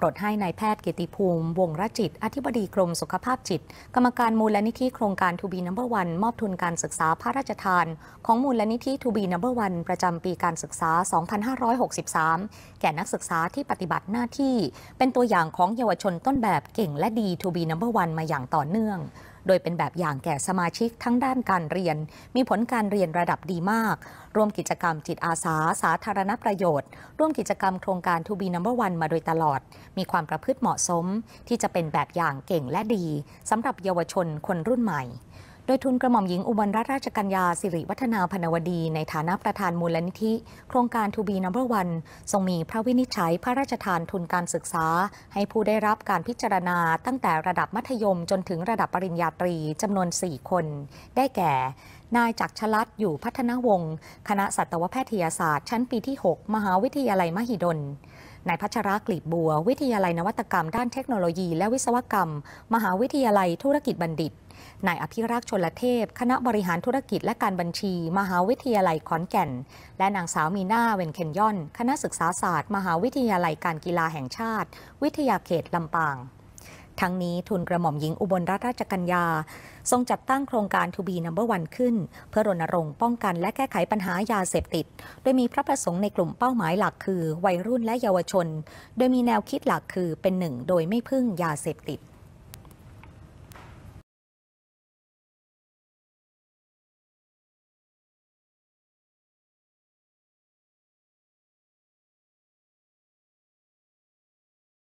ปรดให้ในายแพทย์เกติภูมิ วงรจิต อธิบดีกรมสุขภาพจิต กรรมการมูลนิธิโครงการทูบีนัมเบอร์วันมอบทุนการศึกษาพระราชทาน ของมูลนิธิทูบีนัมเบอร์วันประจำปีการศึกษา 2563 แก่นักศึกษาที่ปฏิบัติหน้าที่ เป็นตัวอย่างของเยาวชนต้นแบบเก่งและดีทูบีนัมเบอร์วันมาอย่างต่อเนื่องโดยเป็นแบบอย่างแก่สมาชิกทั้งด้านการเรียน มีผลการเรียนระดับดีมาก ร่วมกิจกรรมจิตอาสา สาธารณประโยชน์ ร่วมกิจกรรมโครงการทูบีนัมเบอร์วันมาโดยตลอด มีความประพฤติเหมาะสม ที่จะเป็นแบบอย่างเก่งและดีสำหรับเยาวชนคนรุ่นใหม่ดยทุนกระหม่อมหญิงอุบลรัตนราชกัญญาสิริวัฒนาพนวดี ในฐานะประธานมูลนิธิ โครงการทูบีนัมเบอร์วันทรงมีพระวินิจฉัยพระราชทานทุนการศึกษา ให้ผู้ได้รับการพิจารณาตั้งแต่ระดับมัธยมจนถึงระดับปริญญาตรี จำนวน 4 คน ได้แก่ นายจักรชลัดอยู่พัฒนวงศ์คณะสัตวแพทยศาสตร์ ชั้นปีที่ 6 มหาวิทยาลัยมหิดลนายพัชรกลีบบัว วิทยาลัยนวัตกรรมด้านเทคโนโลยีและวิศวกรรม มหาวิทยาลัยธุรกิจบัณฑิตนายอภิรักษ์ชนละเทพ คณะบริหารธุรกิจและการบัญชี มหาวิทยาลัยขอนแก่น และนางสาวมีนาเวนเคนย่อน คณะศึกษาศาสตร์มหาวิทยาลัยการกีฬาแห่งชาติ วิทยาเขตลำปางทั้งนี้ทุนกระหม่อมหญิงอุบลรัตนราชกัญญาทรงจัดตั้งโครงการทูบีนัมเบอร์วันขึ้น เพื่อรณรงค์ ป้องกันและแก้ไขปัญหายาเสพติด โดยมีพระประสงค์ในกลุ่มเป้าหมายหลักคือ วัยรุ่นและเยาวชน โดยมีแนวคิดหลักคือเป็นหนึ่งโดยไม่พึ่งยาเสพติด